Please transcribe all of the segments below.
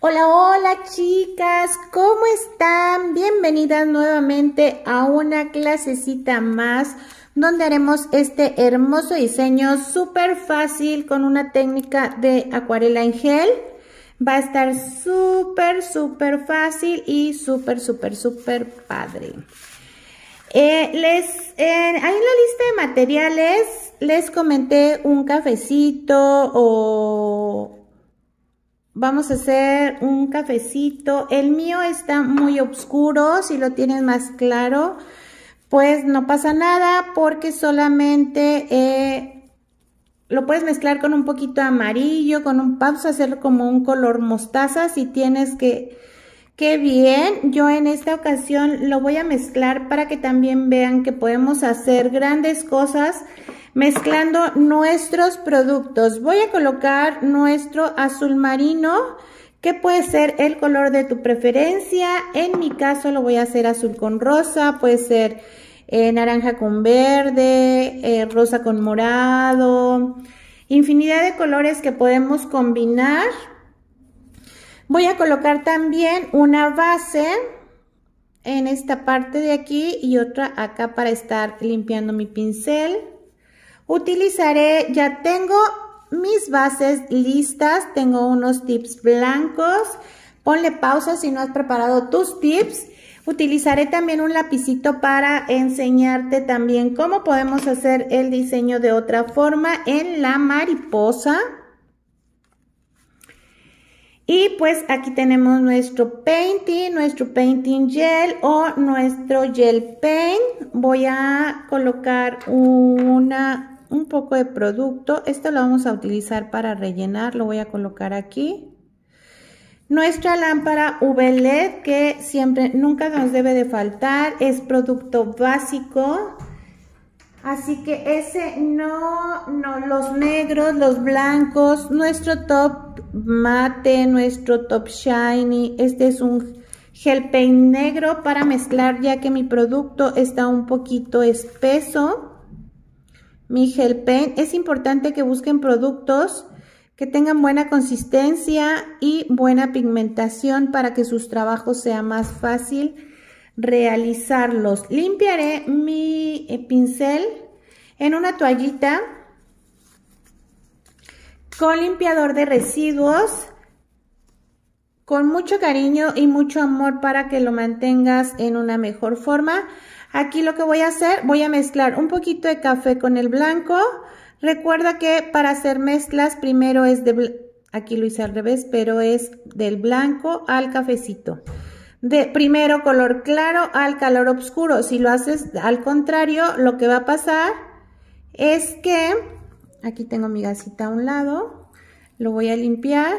Hola, hola chicas, ¿cómo están? Bienvenidas nuevamente a una clasecita más donde haremos este hermoso diseño súper fácil con una técnica de acuarela en gel. Va a estar súper, súper fácil y súper, súper, súper padre. Eh, les, ahí en la lista de materiales les comenté un cafecito o Vamos a hacer un cafecito. El mío está muy oscuro, si lo tienes más claro, pues no pasa nada porque solamente eh, lo puedes mezclar con un poquito amarillo, con un paso a hacer como un color mostaza si tienes que... ¡Qué bien! Yo en esta ocasión lo voy a mezclar para que también vean que podemos hacer grandes cosas mezclando nuestros productos. Voy a colocar nuestro azul marino, que puede ser el color de tu preferencia. En mi caso lo voy a hacer azul con rosa, puede ser eh, naranja con verde, eh, rosa con morado, infinidad de colores que podemos combinar. Voy a colocar también una base en esta parte de aquí y otra acá para estar limpiando mi pincel. Utilizaré, ya tengo mis bases listas, tengo unos tips blancos. Ponle pausa si no has preparado tus tips. Utilizaré también un lapicito para enseñarte también cómo podemos hacer el diseño de otra forma en la mariposa. Y pues aquí tenemos nuestro painting, nuestro painting gel o nuestro gel paint. Voy a colocar una un poco de producto. Esto lo vamos a utilizar para rellenar. Lo voy a colocar aquí. Nuestra lámpara UV LED que siempre, nunca nos debe de faltar. Es producto básico. Así que ese no, no, los negros, los blancos, nuestro top mate, nuestro top shiny. Este es un gel paint negro para mezclar ya que mi producto está un poquito espeso mi gel pen. Es importante que busquen productos que tengan buena consistencia y buena pigmentación para que sus trabajos sea más fácil realizarlos. Limpiaré mi eh, pincel en una toallita con limpiador de residuos con mucho cariño y mucho amor para que lo mantengas en una mejor forma. Aquí lo que voy a hacer, voy a mezclar un poquito de café con el blanco. Recuerda que para hacer mezclas primero es de, aquí lo hice al revés, pero es del blanco al cafecito. De primero color claro al color oscuro. Si lo haces al contrario, lo que va a pasar es que, aquí tengo mi gasita a un lado, lo voy a limpiar,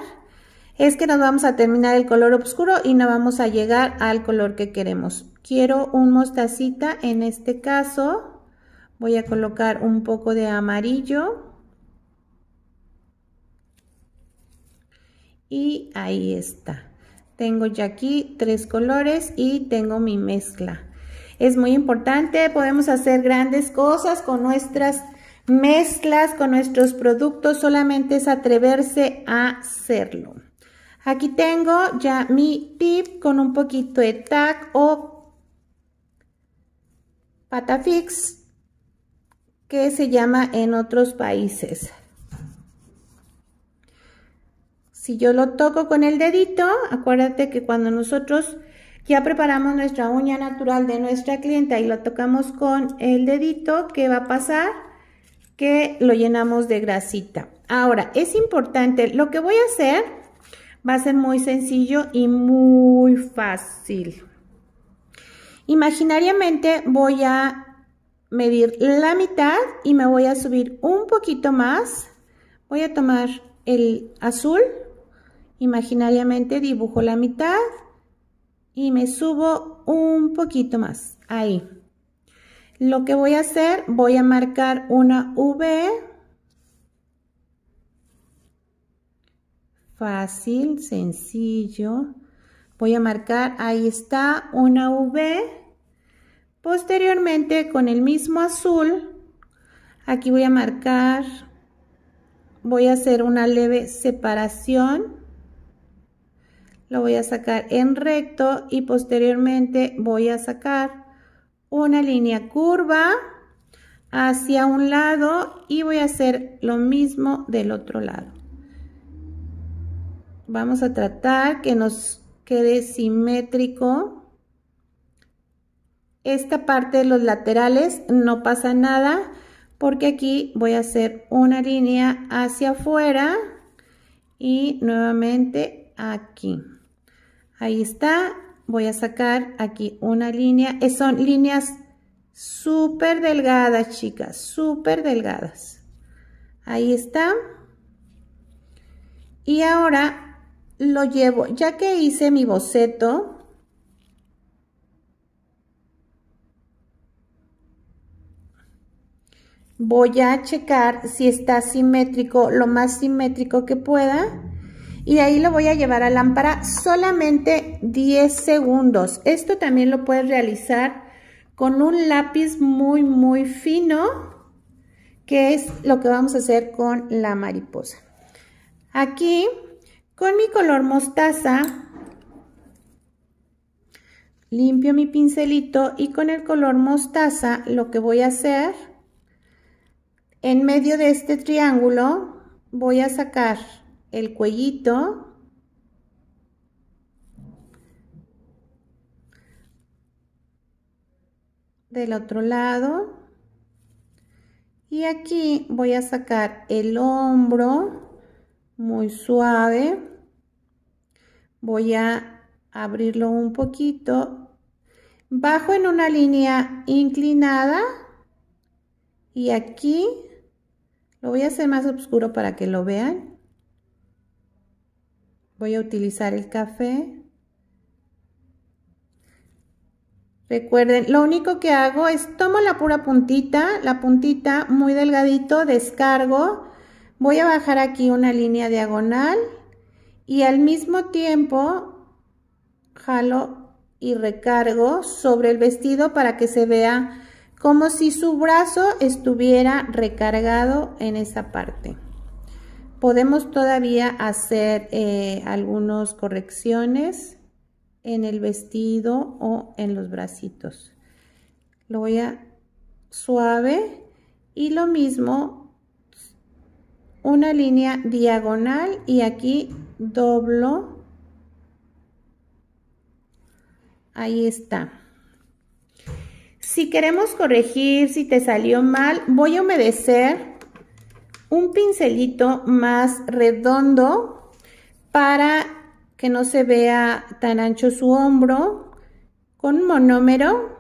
es que nos vamos a terminar el color oscuro y no vamos a llegar al color que queremos. Quiero un mostacita, en este caso voy a colocar un poco de amarillo. Y ahí está. Tengo ya aquí tres colores y tengo mi mezcla. Es muy importante, podemos hacer grandes cosas con nuestras mezclas, con nuestros productos, solamente es atreverse a hacerlo. Aquí tengo ya mi tip con un poquito de tac o Patafix, que se llama en otros países. Si yo lo toco con el dedito, acuérdate que cuando nosotros ya preparamos nuestra uña natural de nuestra clienta y lo tocamos con el dedito, ¿qué va a pasar? Que lo llenamos de grasita. Ahora, es importante, lo que voy a hacer va a ser muy sencillo y muy fácil. Imaginariamente voy a medir la mitad y me voy a subir un poquito más. Voy a tomar el azul. Imaginariamente dibujo la mitad y me subo un poquito más. Ahí. Lo que voy a hacer, voy a marcar una V. Fácil, sencillo. Voy a marcar, ahí está, una V. Posteriormente, con el mismo azul, aquí voy a marcar, voy a hacer una leve separación. Lo voy a sacar en recto y posteriormente voy a sacar una línea curva hacia un lado y voy a hacer lo mismo del otro lado. Vamos a tratar que nos quede simétrico. Esta parte de los laterales no pasa nada porque aquí voy a hacer una línea hacia afuera y nuevamente aquí. Ahí está. Voy a sacar aquí una línea. son líneas súper delgadas, chicas, súper delgadas. Ahí está. Y ahora lo llevo, ya que hice mi boceto, voy a checar si está simétrico, lo más simétrico que pueda. Y ahí lo voy a llevar a lámpara solamente 10 segundos. Esto también lo puedes realizar con un lápiz muy, muy fino, que es lo que vamos a hacer con la mariposa. Aquí con mi color mostaza limpio mi pincelito y con el color mostaza lo que voy a hacer, en medio de este triángulo voy a sacar el cuellito, del otro lado y aquí voy a sacar el hombro muy suave Voy a abrirlo un poquito. Bajo en una línea inclinada. Y aquí lo voy a hacer más oscuro para que lo vean. Voy a utilizar el café. Recuerden, lo único que hago es tomo la pura puntita, la puntita muy delgadito, descargo. Voy a bajar aquí una línea diagonal y al mismo tiempo jalo y recargo sobre el vestido para que se vea como si su brazo estuviera recargado en esa parte. Podemos todavía hacer eh, algunas correcciones en el vestido o en los bracitos. Lo voy a suave y lo mismo una línea diagonal y aquí doblo. Ahí está. Si queremos corregir, si te salió mal, voy a humedecer un pincelito más redondo para que no se vea tan ancho su hombro con monómero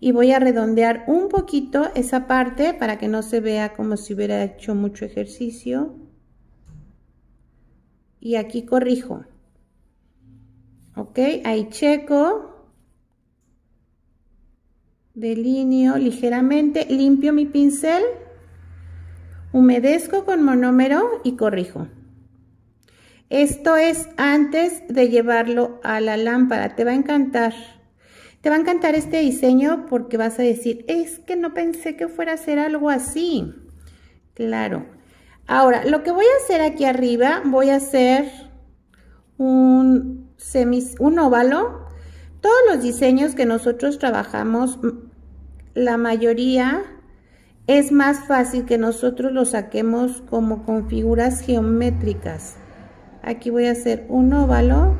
y voy a redondear un poquito esa parte para que no se vea como si hubiera hecho mucho ejercicio y aquí corrijo. Ok, ahí checo. Delineo ligeramente, limpio mi pincel, humedezco con monómero y corrijo. Esto es antes de llevarlo a la lámpara, te va a encantar. Te va a encantar este diseño porque vas a decir, es que no pensé que fuera a ser algo así. Claro, Ahora, lo que voy a hacer aquí arriba, voy a hacer un, un óvalo. Todos los diseños que nosotros trabajamos, la mayoría es más fácil que nosotros lo saquemos como con figuras geométricas. Aquí voy a hacer un óvalo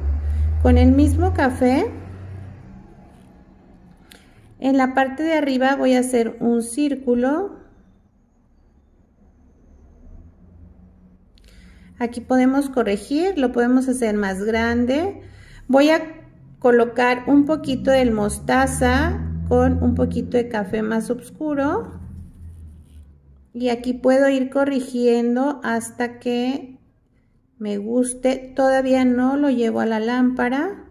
con el mismo café. En la parte de arriba voy a hacer un círculo Aquí podemos corregir, lo podemos hacer más grande. Voy a colocar un poquito del mostaza con un poquito de café más oscuro. Y aquí puedo ir corrigiendo hasta que me guste. Todavía no lo llevo a la lámpara.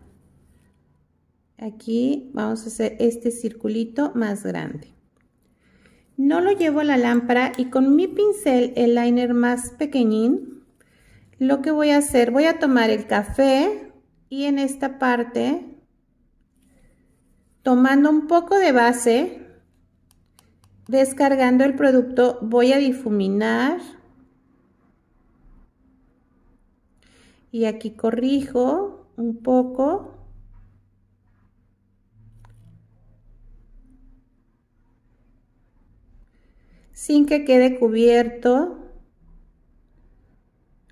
Aquí vamos a hacer este circulito más grande. No lo llevo a la lámpara y con mi pincel el liner más pequeñín lo que voy a hacer, voy a tomar el café y en esta parte, tomando un poco de base, descargando el producto, voy a difuminar. Y aquí corrijo un poco. Sin que quede cubierto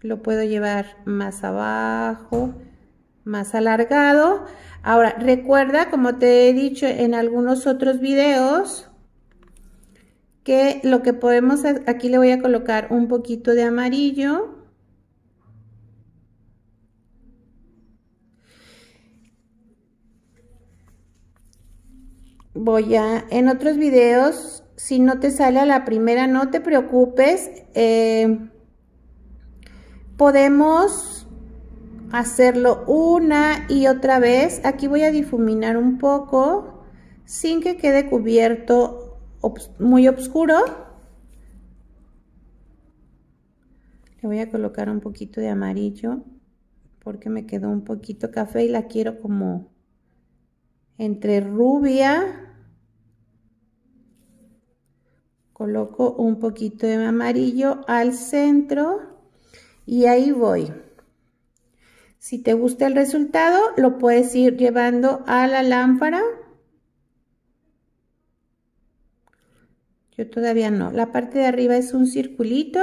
lo puedo llevar más abajo, más alargado. Ahora, recuerda, como te he dicho en algunos otros videos, que lo que podemos, aquí le voy a colocar un poquito de amarillo. Voy a, en otros videos, si no te sale a la primera, no te preocupes. Eh, podemos hacerlo una y otra vez. Aquí voy a difuminar un poco sin que quede cubierto muy oscuro. Le voy a colocar un poquito de amarillo porque me quedó un poquito café y la quiero como entre rubia. Coloco un poquito de amarillo al centro y ahí voy. Si te gusta el resultado, lo puedes ir llevando a la lámpara. Yo todavía no. La parte de arriba es un circulito.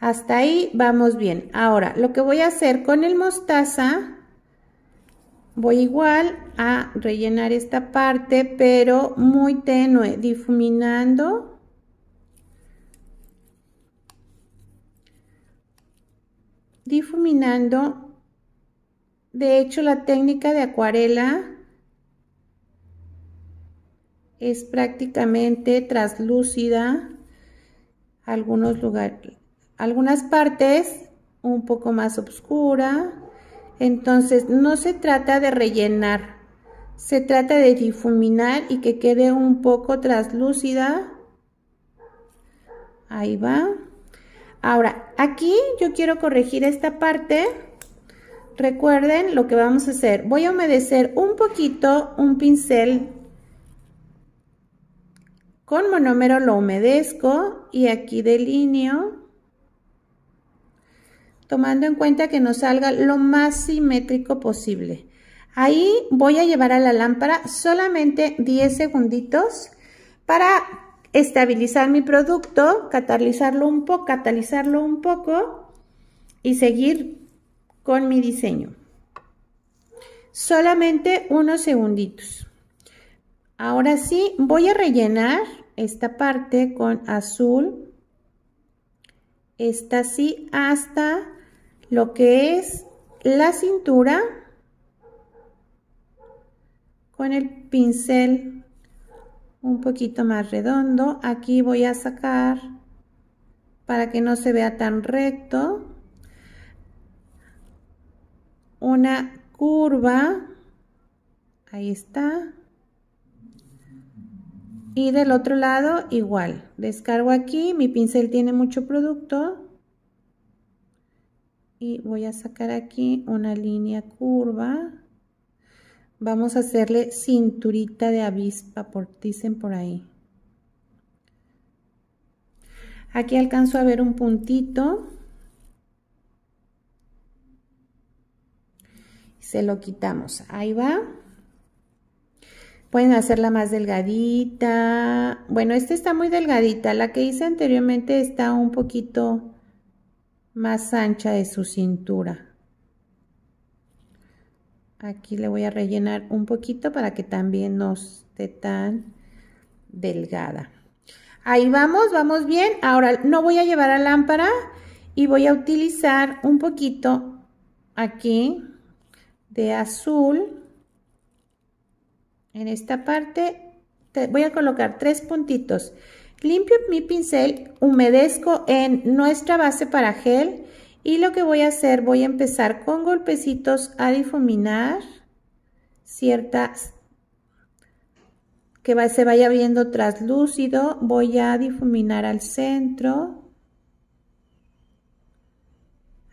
Hasta ahí vamos bien. Ahora, lo que voy a hacer con el mostaza, voy igual a rellenar esta parte, pero muy tenue, difuminando difuminando. De hecho, la técnica de acuarela es prácticamente traslúcida. Algunos lugares, algunas partes un poco más oscura. Entonces, no se trata de rellenar, se trata de difuminar y que quede un poco traslúcida. Ahí va. Ahora, aquí yo quiero corregir esta parte. Recuerden lo que vamos a hacer. Voy a humedecer un poquito un pincel con monómero lo humedezco y aquí delineo, tomando en cuenta que nos salga lo más simétrico posible. Ahí voy a llevar a la lámpara solamente 10 segunditos para estabilizar mi producto, catalizarlo un poco, catalizarlo un poco y seguir con mi diseño. Solamente unos segunditos. Ahora sí, voy a rellenar esta parte con azul. Esta sí hasta lo que es la cintura con el pincel un poquito más redondo. Aquí voy a sacar para que no se vea tan recto. Una curva. Ahí está. Y del otro lado igual. Descargo aquí. Mi pincel tiene mucho producto. Y voy a sacar aquí una línea curva. Vamos a hacerle cinturita de avispa, por, dicen por ahí. Aquí alcanzo a ver un puntito. Se lo quitamos. Ahí va. Pueden hacerla más delgadita. Bueno, esta está muy delgadita. La que hice anteriormente está un poquito más ancha de su cintura. Aquí le voy a rellenar un poquito para que también no esté tan delgada. Ahí vamos, vamos bien. Ahora no voy a llevar a lámpara y voy a utilizar un poquito aquí de azul. En esta parte voy a colocar tres puntitos. Limpio mi pincel, humedezco en nuestra base para gel y lo que voy a hacer, voy a empezar con golpecitos a difuminar ciertas que va, se vaya viendo traslúcido. Voy a difuminar al centro.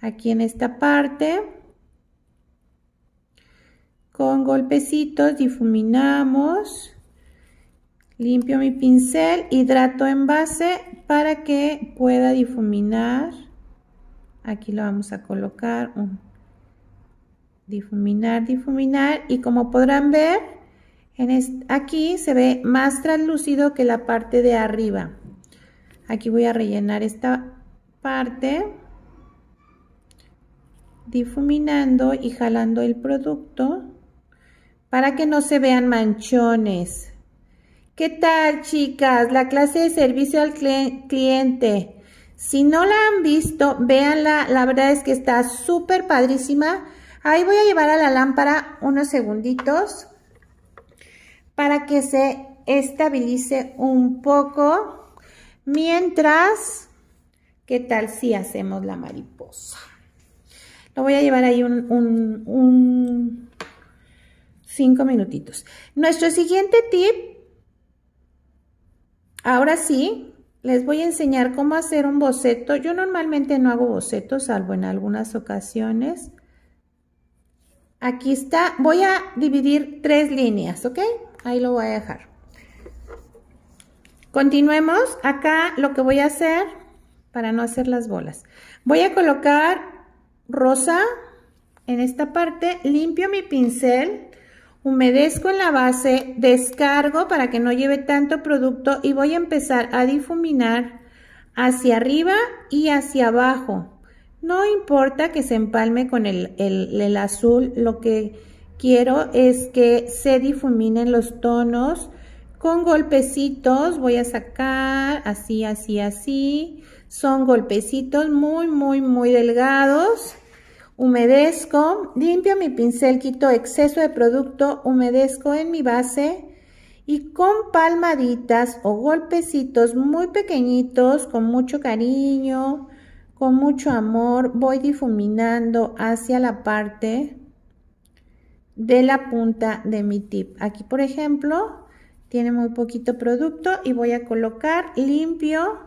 Aquí en esta parte. Con golpecitos difuminamos. Limpio mi pincel, hidrato en base para que pueda difuminar aquí lo vamos a colocar, difuminar, difuminar y como podrán ver, aquí se ve más translúcido que la parte de arriba. Aquí voy a rellenar esta parte difuminando y jalando el producto para que no se vean manchones. ¿Qué tal chicas? La clase de servicio al cliente. Si no la han visto, véanla. La verdad es que está súper padrísima. Ahí voy a llevar a la lámpara unos segunditos para que se estabilice un poco. Mientras, ¿qué tal si hacemos la mariposa? Lo voy a llevar ahí un, un cinco minutitos. Nuestro siguiente tip, ahora sí, les voy a enseñar cómo hacer un boceto. Yo normalmente no hago bocetos, salvo en algunas ocasiones. Aquí está. Voy a dividir tres líneas, ¿ok? Ahí lo voy a dejar. Continuemos. Acá lo que voy a hacer, para no hacer las bolas, voy a colocar rosa en esta parte. Limpio mi pincel Humedezco en la base, descargo para que no lleve tanto producto y voy a empezar a difuminar hacia arriba y hacia abajo. No importa que se empalme con el, el azul, lo que quiero es que se difuminen los tonos con golpecitos. Voy a sacar así, así, así. Son golpecitos muy, muy, muy delgados Humedezco, limpio mi pincel, quito exceso de producto, humedezco en mi base y con palmaditas o golpecitos muy pequeñitos, con mucho cariño, con mucho amor, voy difuminando hacia la parte de la punta de mi tip. Aquí, por ejemplo, tiene muy poquito producto y voy a colocar limpio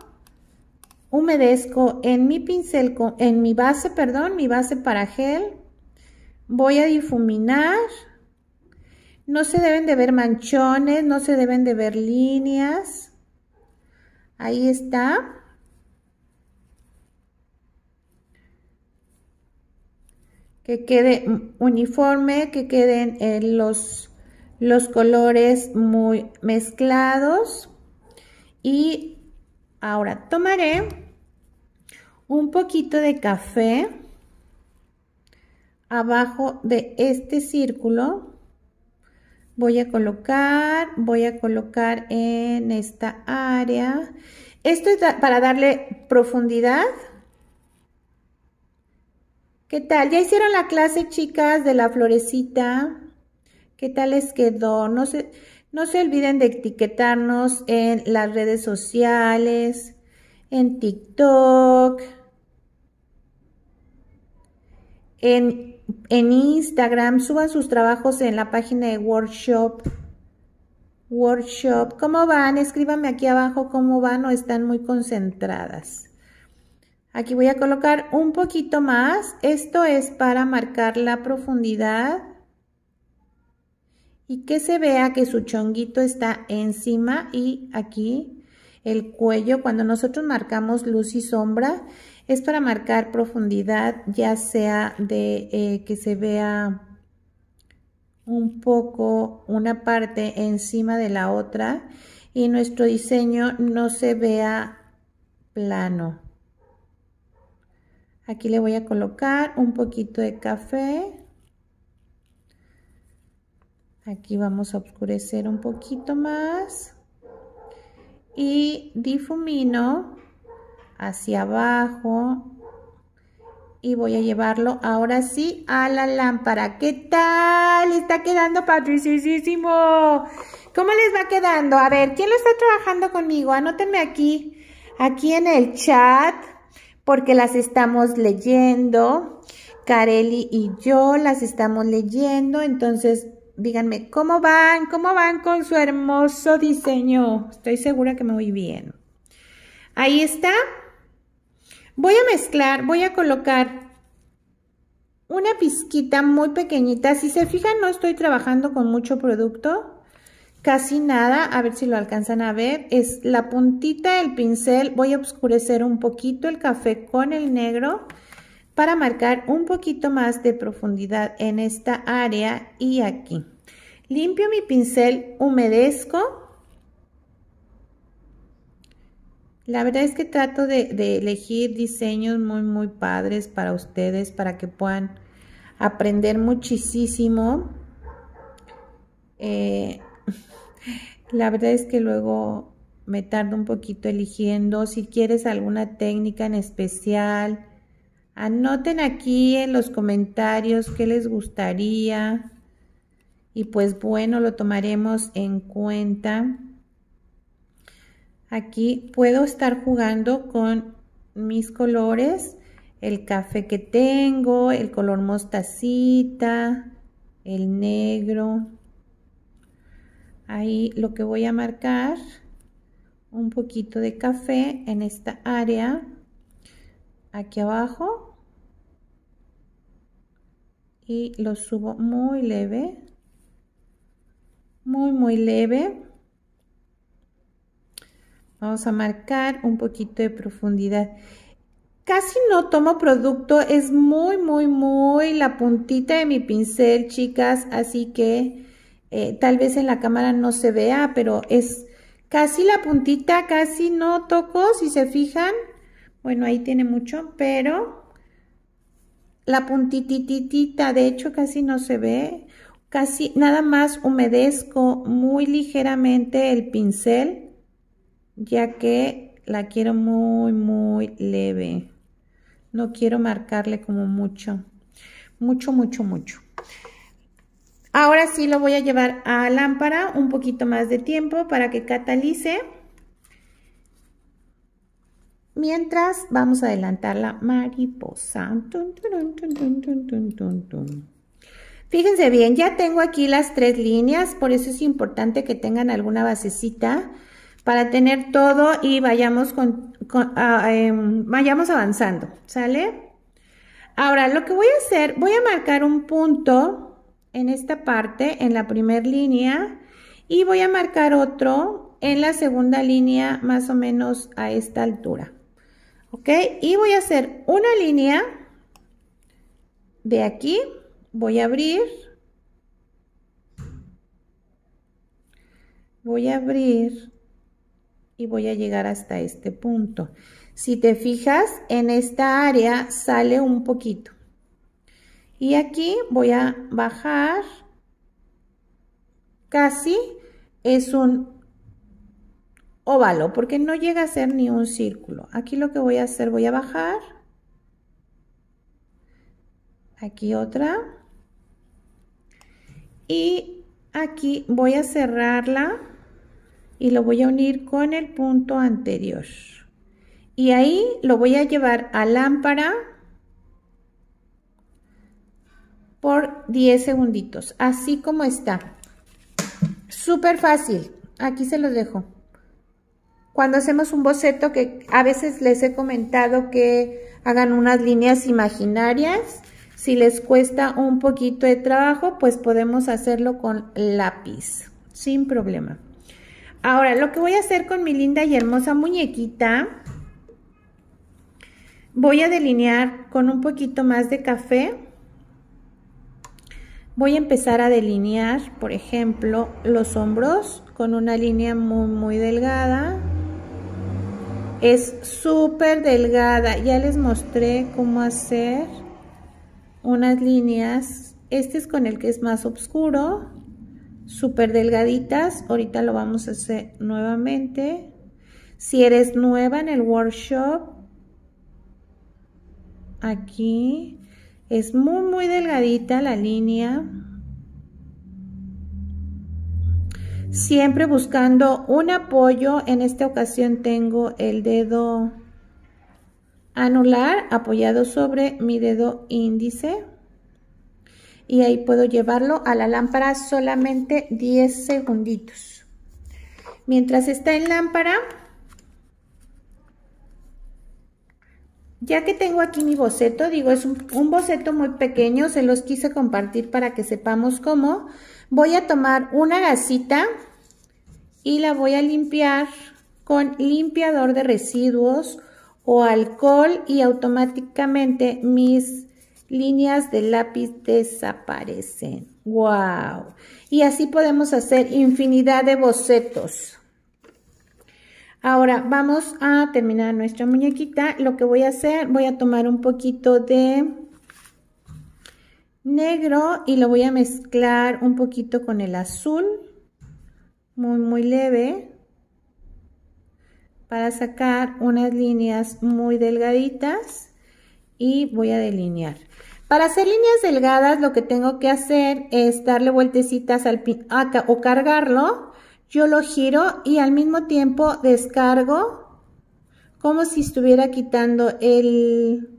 humedezco en mi pincel, con, en mi base, perdón, mi base para gel, voy a difuminar, no se deben de ver manchones, no se deben de ver líneas, ahí está. Que quede uniforme, que queden eh, los, los colores muy mezclados y Ahora tomaré un poquito de café abajo de este círculo. Voy a colocar, voy a colocar en esta área. Esto es para darle profundidad. ¿Qué tal? ¿Ya hicieron la clase, chicas, de la florecita? ¿Qué tal les quedó? No sé... No se olviden de etiquetarnos en las redes sociales, en TikTok, en, Instagram. Suban sus trabajos en la página de Workshop. Workshop. ¿Cómo van? Escríbanme aquí abajo cómo van o están muy concentradas. Aquí voy a colocar un poquito más. Esto es para marcar la profundidad y que se vea que su chonguito está encima y aquí el cuello. Cuando nosotros marcamos luz y sombra es para marcar profundidad, ya sea de eh, que se vea un poco una parte encima de la otra y nuestro diseño no se vea plano. Aquí le voy a colocar un poquito de café Aquí vamos a oscurecer un poquito más. Y difumino hacia abajo. Y voy a llevarlo ahora sí a la lámpara. ¿Qué tal? Está quedando patricisísimo. ¿Cómo les va quedando? A ver, ¿quién lo está trabajando conmigo? Anótenme aquí, aquí en el chat, porque las estamos leyendo. Carely y yo las estamos leyendo, entonces díganme, ¿cómo van? ¿Cómo van con su hermoso diseño? Estoy segura que me voy bien. Ahí está. Voy a mezclar, voy a colocar una pizquita muy pequeñita. Si se fijan, no estoy trabajando con mucho producto. Casi nada, a ver si lo alcanzan a ver. Es la puntita del pincel. Voy a oscurecer un poquito el café con el negro para marcar un poquito más de profundidad en esta área y aquí. Limpio mi pincel, humedezco. La verdad es que trato de, elegir diseños muy, muy padres para ustedes, para que puedan aprender muchísimo. Eh, la verdad es que luego me tardo un poquito eligiendo. Si quieres alguna técnica en especial, Anoten aquí en los comentarios qué les gustaría. Y pues bueno, lo tomaremos en cuenta. Aquí puedo estar jugando con mis colores. El café que tengo, el color mostacita, el negro. Ahí lo que voy a marcar, un poquito de café en esta área. Aquí abajo y lo subo muy leve, muy muy leve. Vamos a marcar un poquito de profundidad. Casi no tomo producto, es muy muy muy la puntita de mi pincel, chicas, así que eh, tal vez en la cámara no se vea, pero es casi la puntita, casi no toco, si se fijan. Bueno, ahí tiene mucho, pero la puntititita, de hecho casi no se ve, casi nada más humedezco muy ligeramente el pincel, ya que la quiero muy, muy leve. No quiero marcarle como mucho, mucho, mucho, mucho. Ahora sí lo voy a llevar a lámpara un poquito más de tiempo para que catalice. Mientras vamos a adelantar la mariposa. Fíjense bien, ya tengo aquí las tres líneas, por eso es importante que tengan alguna basecita para tener todo y vayamos, ah, em, vayamos avanzando, ¿sale? Ahora, lo que voy a hacer, voy a marcar un punto en esta parte, en la primera línea, y voy a marcar otro en la segunda línea, más o menos a esta altura. ¿Ok? Y voy a hacer una línea de aquí, voy a abrir, voy a abrir y voy a llegar hasta este punto. Si te fijas, en esta área sale un poquito. Y aquí voy a bajar casi, es un Ovalo, porque no llega a ser ni un círculo. Aquí lo que voy a hacer, voy a bajar. Aquí otra. Y aquí voy a cerrarla y lo voy a unir con el punto anterior. Y ahí lo voy a llevar a lámpara por 10 segunditos, así como está. Súper fácil. Aquí se los dejo. Cuando hacemos un boceto, que a veces les he comentado que hagan unas líneas imaginarias, si les cuesta un poquito de trabajo, pues podemos hacerlo con lápiz, sin problema. Ahora, lo que voy a hacer con mi linda y hermosa muñequita, voy a delinear con un poquito más de café. Voy a empezar a delinear, por ejemplo, los hombros con una línea muy, muy delgada. Es súper delgada. Ya les mostré cómo hacer unas líneas. Este es con el que es más oscuro. Súper delgaditas. Ahorita lo vamos a hacer nuevamente. Si eres nueva en el workshop, aquí es muy, muy delgadita la línea. siempre buscando un apoyo. En esta ocasión tengo el dedo anular apoyado sobre mi dedo índice. Y ahí puedo llevarlo a la lámpara solamente 10 segunditos. Mientras está en lámpara, Ya que tengo aquí mi boceto, digo, es un, un, boceto muy pequeño, se los quise compartir para que sepamos cómo Voy a tomar una gasita y la voy a limpiar con limpiador de residuos o alcohol y automáticamente mis líneas de lápiz desaparecen. ¡Wow! Y así podemos hacer infinidad de bocetos. Ahora vamos a terminar nuestra muñequita. Lo que voy a hacer, voy a tomar un poquito de negro y lo voy a mezclar un poquito con el azul, muy muy leve, para sacar unas líneas muy delgaditas y voy a delinear. Para hacer líneas delgadas lo que tengo que hacer es darle vueltecitas al pin ah, o cargarlo. Yo lo giro y al mismo tiempo descargo como si estuviera quitando el,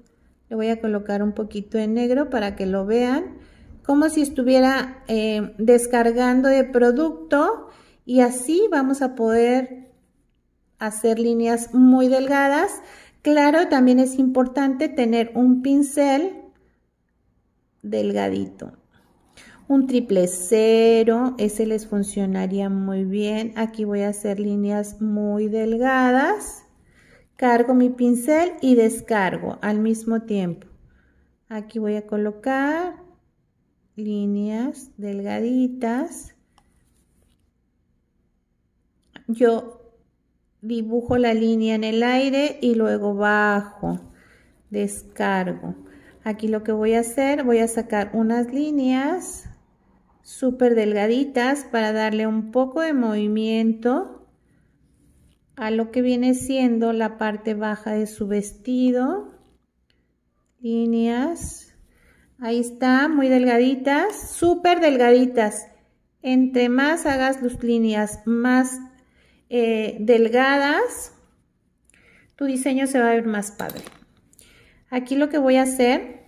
le voy a colocar un poquito en negro para que lo vean. Como si estuviera eh, descargando de producto. Y así vamos a poder hacer líneas muy delgadas. Claro, también es importante tener un pincel delgadito. Un triple cero, ese les funcionaría muy bien. Aquí voy a hacer líneas muy delgadas cargo mi pincel y descargo al mismo tiempo. Aquí voy a colocar líneas delgaditas. Yo dibujo la línea en el aire y luego bajo, descargo. Aquí lo que voy a hacer, voy a sacar unas líneas súper delgaditas para darle un poco de movimiento a lo que viene siendo la parte baja de su vestido. Líneas. Ahí está, muy delgaditas, súper delgaditas. Entre más hagas tus líneas más eh, delgadas, tu diseño se va a ver más padre. Aquí lo que voy a hacer,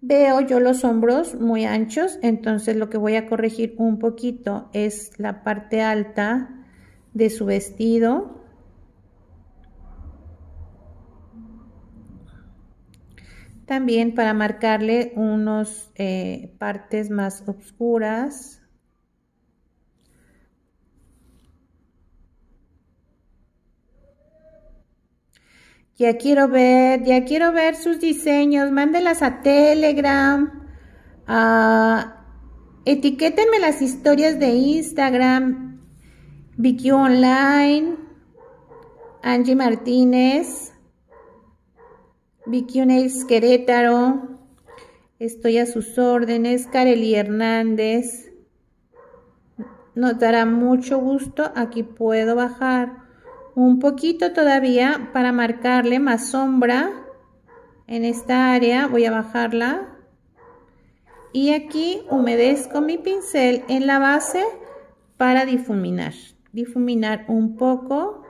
veo yo los hombros muy anchos, entonces lo que voy a corregir un poquito es la parte alta de su vestido. También para marcarle unas eh, partes más oscuras. Ya quiero ver, ya quiero ver sus diseños. Mándelas a Telegram. Ah, etiquétenme las historias de Instagram. Vicky Online. Angie Martínez. Vicky Querétaro, estoy a sus órdenes. Kareli Hernández, nos dará mucho gusto. Aquí puedo bajar un poquito todavía para marcarle más sombra en esta área. Voy a bajarla. Y aquí humedezco mi pincel en la base para difuminar. Difuminar un poco.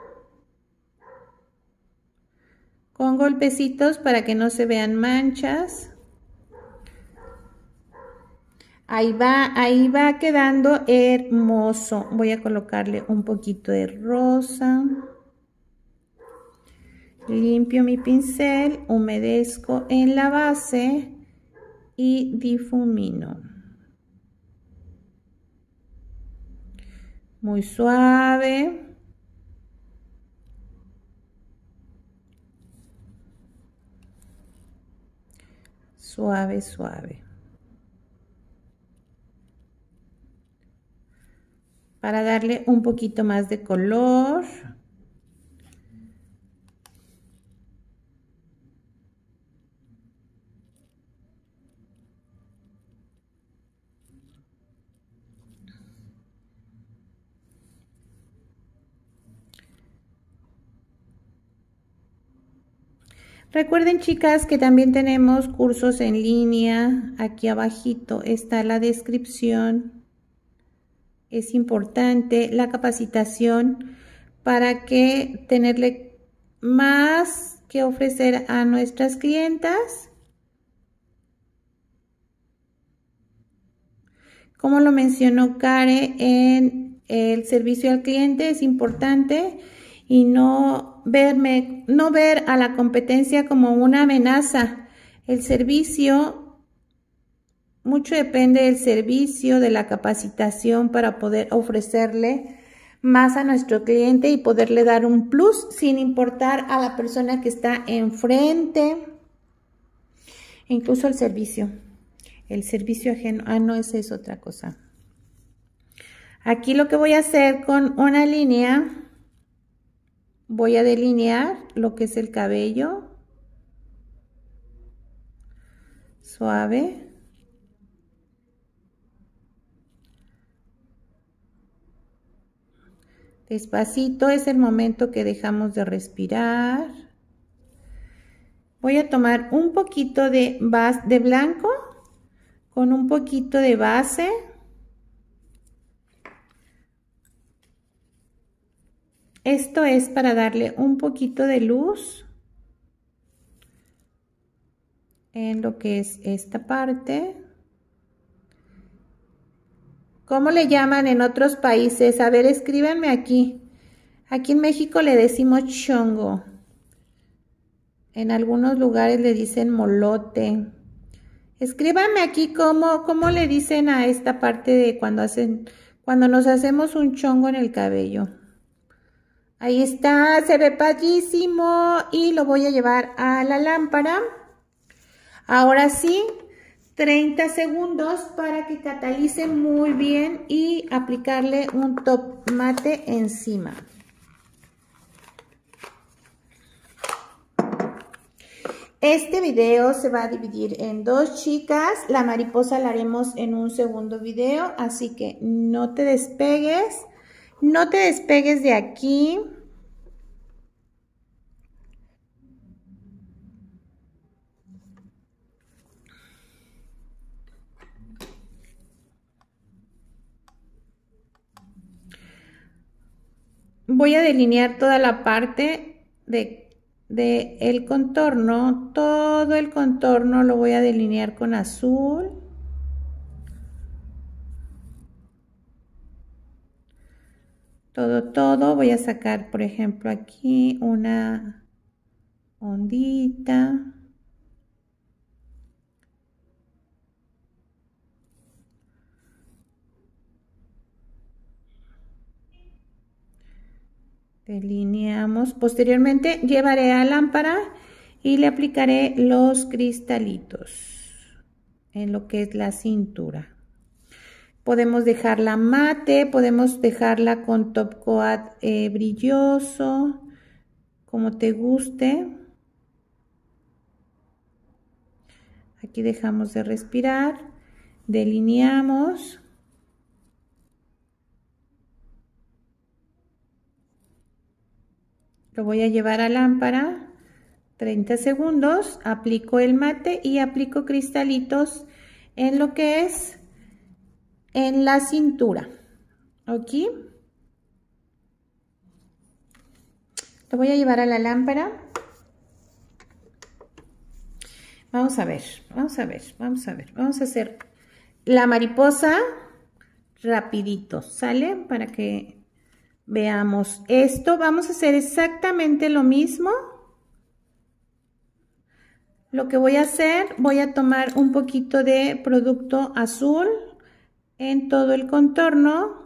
Pongo golpecitos para que no se vean manchas. Ahí va, ahí va quedando hermoso. Voy a colocarle un poquito de rosa. Limpio mi pincel, humedezco en la base y difumino. Muy suave. suave, suave. Para darle un poquito más de color, Recuerden chicas que también tenemos cursos en línea. Aquí abajito está la descripción. Es importante la capacitación para que tenerle más que ofrecer a nuestras clientas. Como lo mencionó Care en el servicio al cliente es importante y no verme, no ver a la competencia como una amenaza. El servicio, mucho depende del servicio, de la capacitación para poder ofrecerle más a nuestro cliente y poderle dar un plus sin importar a la persona que está enfrente, incluso el servicio. El servicio ajeno, ah, no, esa es otra cosa. Aquí lo que voy a hacer con una línea voy a delinear lo que es el cabello suave despacito es el momento que dejamos de respirar voy a tomar un poquito de, de blanco con un poquito de base Esto es para darle un poquito de luz en lo que es esta parte. ¿Cómo le llaman en otros países? A ver, escríbanme aquí. Aquí en México le decimos chongo. En algunos lugares le dicen molote. Escríbanme aquí cómo, le dicen a esta parte de cuando hacen, cuando nos hacemos un chongo en el cabello. Ahí está, se ve padrísimo y lo voy a llevar a la lámpara. Ahora sí, 30 segundos para que catalice muy bien y aplicarle un mate encima. Este video se va a dividir en dos chicas. La mariposa la haremos en un segundo video, así que no te despegues. No te despegues de aquí. Voy a delinear toda la parte de, el contorno. Todo el contorno lo voy a delinear con azul. todo, todo. Voy a sacar, por ejemplo, aquí una ondita. Delineamos. Posteriormente llevaré a lámpara y le aplicaré los cristalitos en lo que es la cintura podemos dejarla mate, podemos dejarla con top coat eh, brilloso, como te guste. Aquí dejamos de respirar, delineamos. Lo voy a llevar a lámpara 30 segundos, aplico el mate y aplico cristalitos en lo que es en la cintura. Aquí. Lo voy a llevar a la lámpara. Vamos a ver, vamos a ver, vamos a ver. Vamos a hacer la mariposa rapidito, ¿sale? Para que veamos esto. Vamos a hacer exactamente lo mismo. Lo que voy a hacer, voy a tomar un poquito de producto azul en todo el contorno.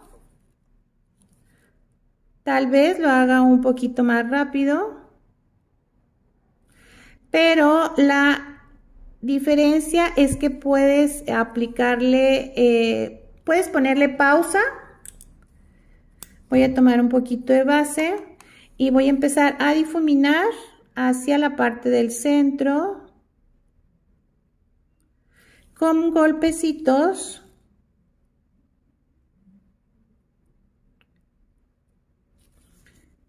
Tal vez lo haga un poquito más rápido. Pero la diferencia es que puedes aplicarle, eh, puedes ponerle pausa. Voy a tomar un poquito de base y voy a empezar a difuminar hacia la parte del centro con golpecitos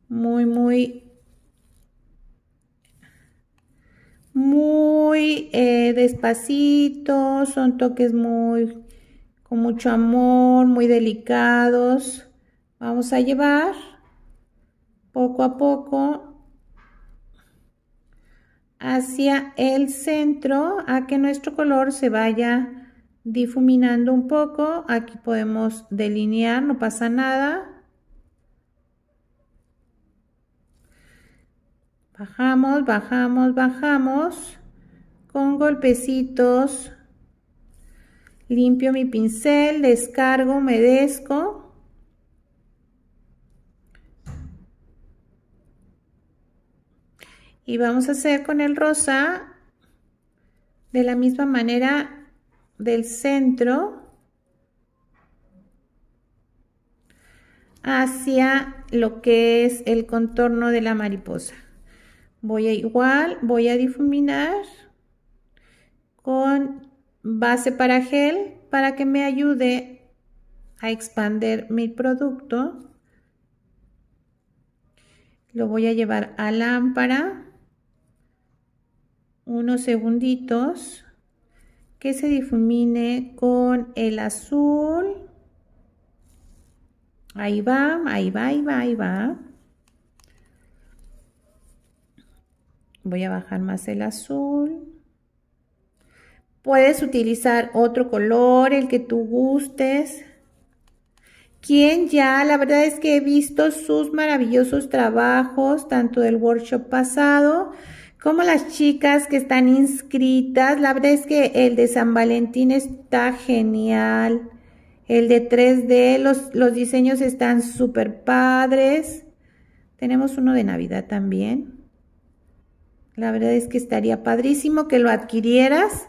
muy, muy, muy eh, despacito, son toques muy, con mucho amor, muy delicados. Vamos a llevar poco a poco hacia el centro a que nuestro color se vaya difuminando un poco. Aquí podemos delinear, no pasa nada. Bajamos, bajamos, bajamos. Con golpecitos. Limpio mi pincel, descargo, humedezco. Y vamos a hacer con el rosa de la misma manera del centro hacia lo que es el contorno de la mariposa voy a igual, voy a difuminar con base para gel para que me ayude a expander mi producto. Lo voy a llevar a lámpara unos segunditos que se difumine con el azul. Ahí va, ahí va, ahí va, ahí va. Voy a bajar más el azul. Puedes utilizar otro color, el que tú gustes. Quien ya, la verdad es que he visto sus maravillosos trabajos, tanto del workshop pasado como las chicas que están inscritas. La verdad es que el de San Valentín está genial. El de 3D, los, los diseños están súper padres. Tenemos uno de Navidad también. La verdad es que estaría padrísimo que lo adquirieras,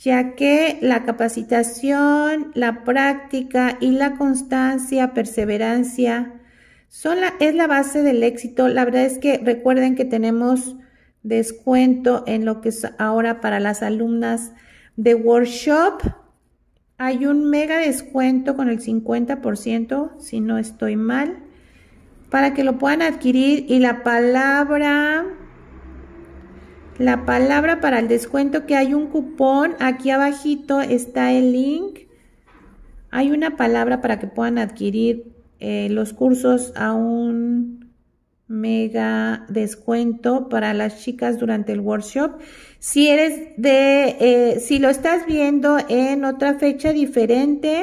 ya que la capacitación, la práctica y la constancia, perseverancia, son es la base del éxito. La verdad es que recuerden que tenemos descuento en lo que es ahora para las alumnas de workshop. Hay un mega descuento con el 50%, si no estoy mal, para que lo puedan adquirir. Y la palabra la palabra para el descuento que hay un cupón. Aquí abajito está el link. Hay una palabra para que puedan adquirir eh, los cursos a un mega descuento para las chicas durante el workshop. Si eres de, eh, si lo estás viendo en otra fecha diferente,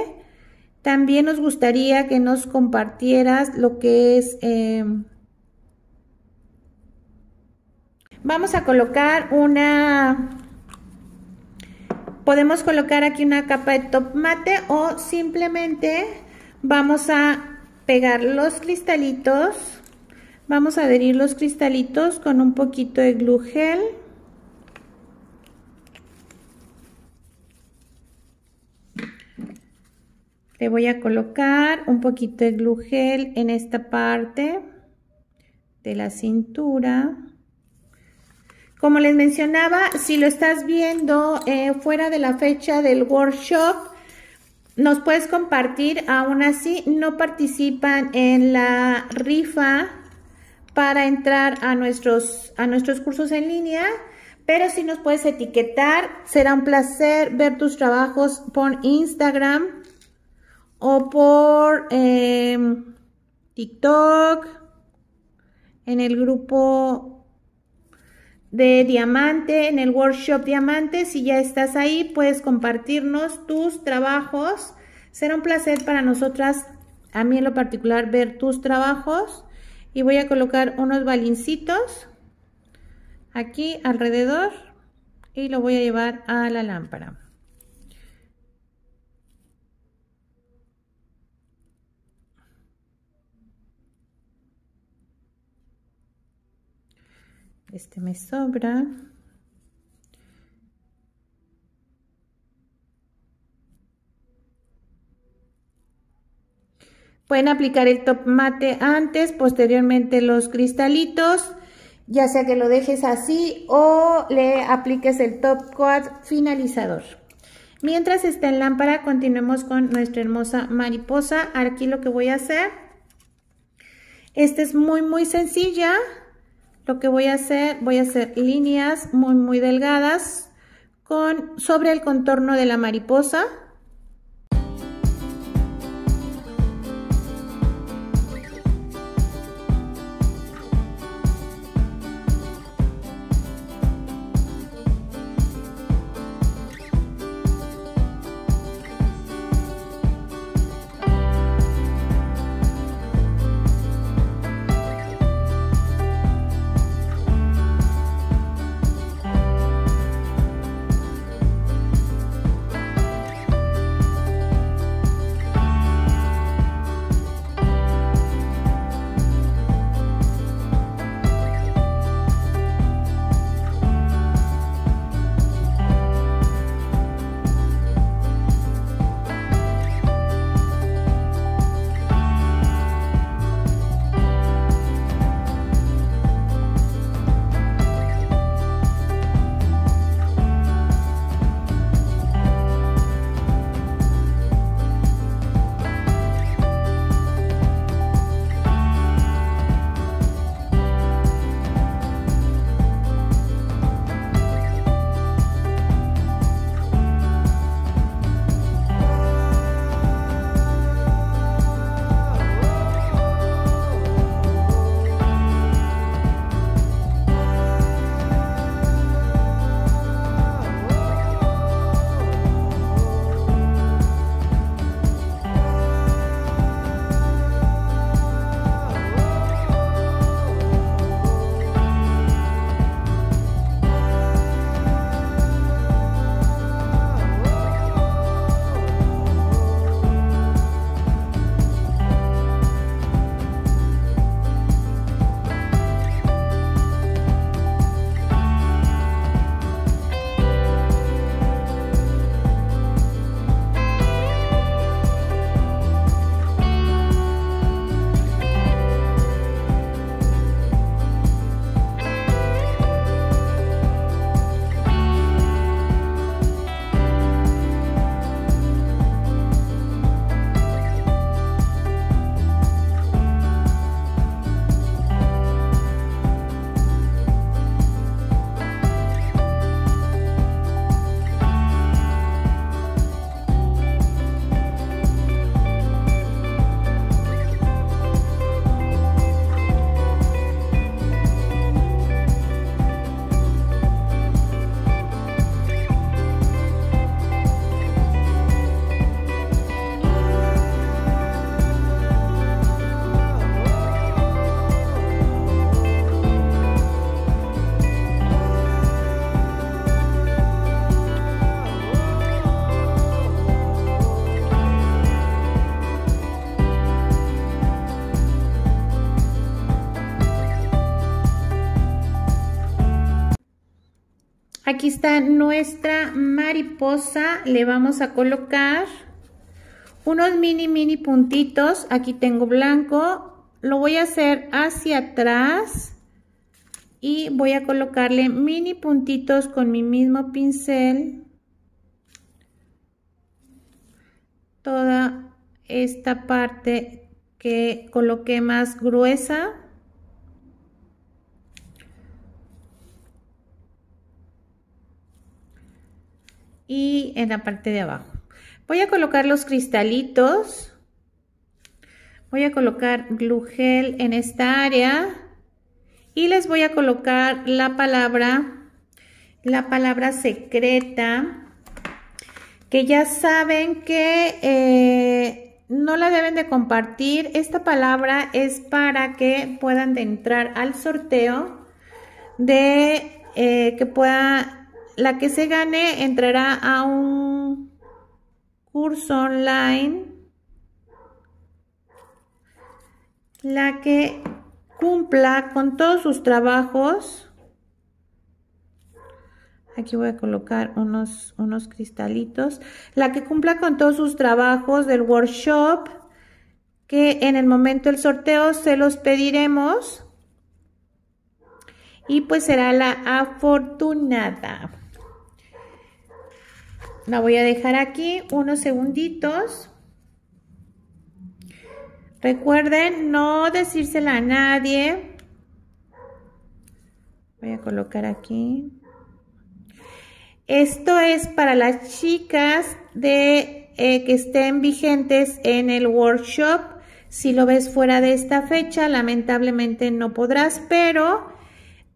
también nos gustaría que nos compartieras lo que es... Em, Vamos a colocar una... Podemos colocar aquí una capa de top mate o simplemente vamos a pegar los cristalitos. Vamos a adherir los cristalitos con un poquito de glue gel. Le voy a colocar un poquito de glue gel en esta parte de la cintura. Como les mencionaba, si lo estás viendo eh, fuera de la fecha del workshop, nos puedes compartir, aún así no participan en la rifa para entrar a nuestros, a nuestros cursos en línea, pero si nos puedes etiquetar, será un placer ver tus trabajos por Instagram o por em, TikTok, en el grupo de Diamante, en el workshop Diamante. Si ya estás ahí, puedes compartirnos tus trabajos. Será un placer para nosotras, a mí en lo particular, ver tus trabajos. Y voy a colocar unos balincitos aquí alrededor y lo voy a llevar a la lámpara. este me sobra Pueden aplicar el top mate antes, posteriormente los cristalitos, ya sea que lo dejes así o le apliques el top coat finalizador. Mientras está en lámpara, continuemos con nuestra hermosa mariposa. Aquí lo que voy a hacer, esta es muy muy sencilla, lo que voy a hacer, voy a hacer líneas muy, muy delgadas con, sobre el contorno de la mariposa aquí está nuestra mariposa. Le vamos a colocar unos mini, mini puntitos. Aquí tengo blanco. Lo voy a hacer hacia atrás. Y voy a colocarle mini puntitos con mi mismo pincel. Toda esta parte que coloqué más gruesa. y en la parte de abajo. Voy a colocar los cristalitos. Voy a colocar glue gel en esta área y les voy a colocar la palabra, la palabra secreta que ya saben que eh, no la deben de compartir. Esta palabra es para que puedan entrar al sorteo de eh, que pueda la que se gane entrará a un curso online. La que cumpla con todos sus trabajos. Aquí voy a colocar unos, unos cristalitos. La que cumpla con todos sus trabajos del workshop, que en el momento del sorteo se los pediremos. Y pues será la afortunada. La voy a dejar aquí unos segunditos. Recuerden no decírsela a nadie. Voy a colocar aquí. Esto es para las chicas de, eh, que estén vigentes en el workshop. Si lo ves fuera de esta fecha, lamentablemente no podrás, pero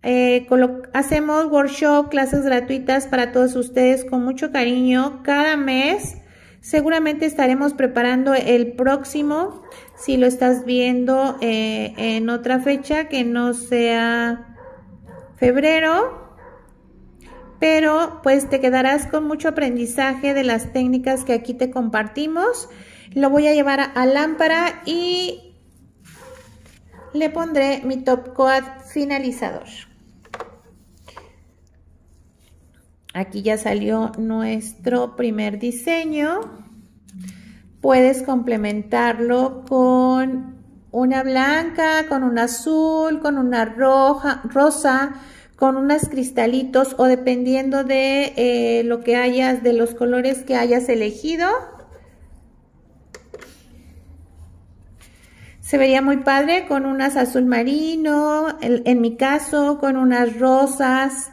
eh, hacemos workshop, clases gratuitas para todos ustedes con mucho cariño cada mes. Seguramente estaremos preparando el próximo, si lo estás viendo eh, en otra fecha que no sea febrero. Pero pues te quedarás con mucho aprendizaje de las técnicas que aquí te compartimos. Lo voy a llevar a, a lámpara y le pondré mi top coat finalizador. Aquí ya salió nuestro primer diseño. Puedes complementarlo con una blanca, con un azul, con una roja, rosa, con unos cristalitos o dependiendo de eh, lo que hayas, de los colores que hayas elegido. Se vería muy padre con unas azul marino, en mi caso con unas rosas,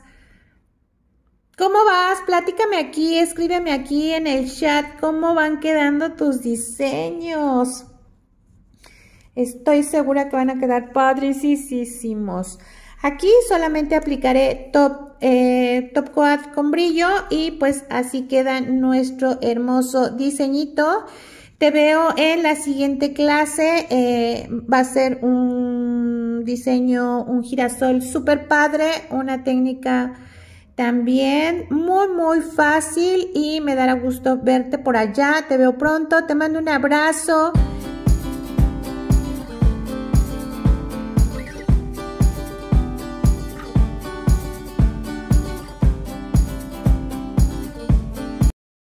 ¿Cómo vas? Platícame aquí, escríbeme aquí en el chat cómo van quedando tus diseños. Estoy segura que van a quedar padricísimos. Aquí solamente aplicaré top, eh, top coat con brillo y pues así queda nuestro hermoso diseñito. Te veo en la siguiente clase. Eh, va a ser un diseño, un girasol súper padre, una técnica también muy, muy fácil y me dará gusto verte por allá. Te veo pronto, te mando un abrazo.